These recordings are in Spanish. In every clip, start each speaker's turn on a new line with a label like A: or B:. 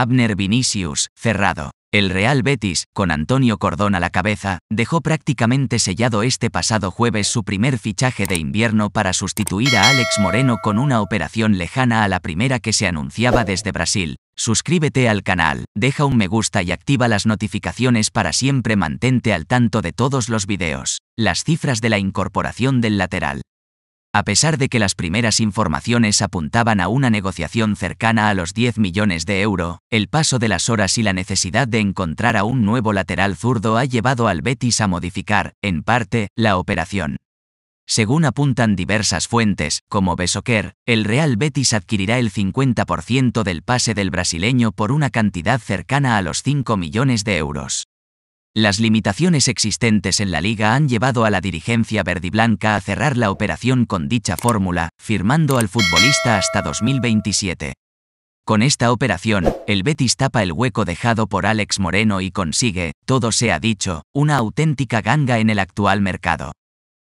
A: Abner Vinicius, cerrado. El Real Betis, con Antonio Cordón a la cabeza, dejó prácticamente sellado este pasado jueves su primer fichaje de invierno para sustituir a Alex Moreno con una operación lejana a la primera que se anunciaba desde Brasil. Suscríbete al canal, deja un me gusta y activa las notificaciones para siempre mantente al tanto de todos los videos. Las cifras de la incorporación del lateral. A pesar de que las primeras informaciones apuntaban a una negociación cercana a los 10 millones de euros, el paso de las horas y la necesidad de encontrar a un nuevo lateral zurdo ha llevado al Betis a modificar, en parte, la operación. Según apuntan diversas fuentes, como Besoquer, el Real Betis adquirirá el 50% del pase del brasileño por una cantidad cercana a los 5 millones de euros. Las limitaciones existentes en la liga han llevado a la dirigencia verdiblanca a cerrar la operación con dicha fórmula, firmando al futbolista hasta 2027. Con esta operación, el Betis tapa el hueco dejado por Alex Moreno y consigue, todo sea dicho, una auténtica ganga en el actual mercado.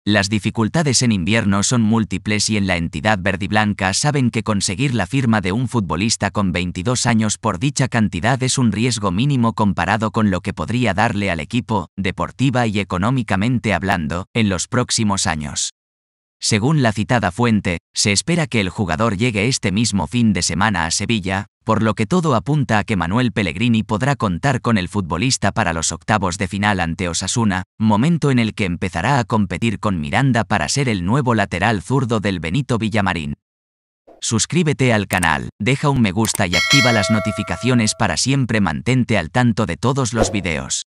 A: Las dificultades en invierno son múltiples y en la entidad verdiblanca saben que conseguir la firma de un futbolista con 22 años por dicha cantidad es un riesgo mínimo comparado con lo que podría darle al equipo, deportiva y económicamente hablando, en los próximos años. Según la citada fuente, se espera que el jugador llegue este mismo fin de semana a Sevilla, por lo que todo apunta a que Manuel Pellegrini podrá contar con el futbolista para los octavos de final ante Osasuna, momento en el que empezará a competir con Miranda para ser el nuevo lateral zurdo del Benito Villamarín. Suscríbete al canal, deja un me gusta y activa las notificaciones para siempre mantente al tanto de todos los videos.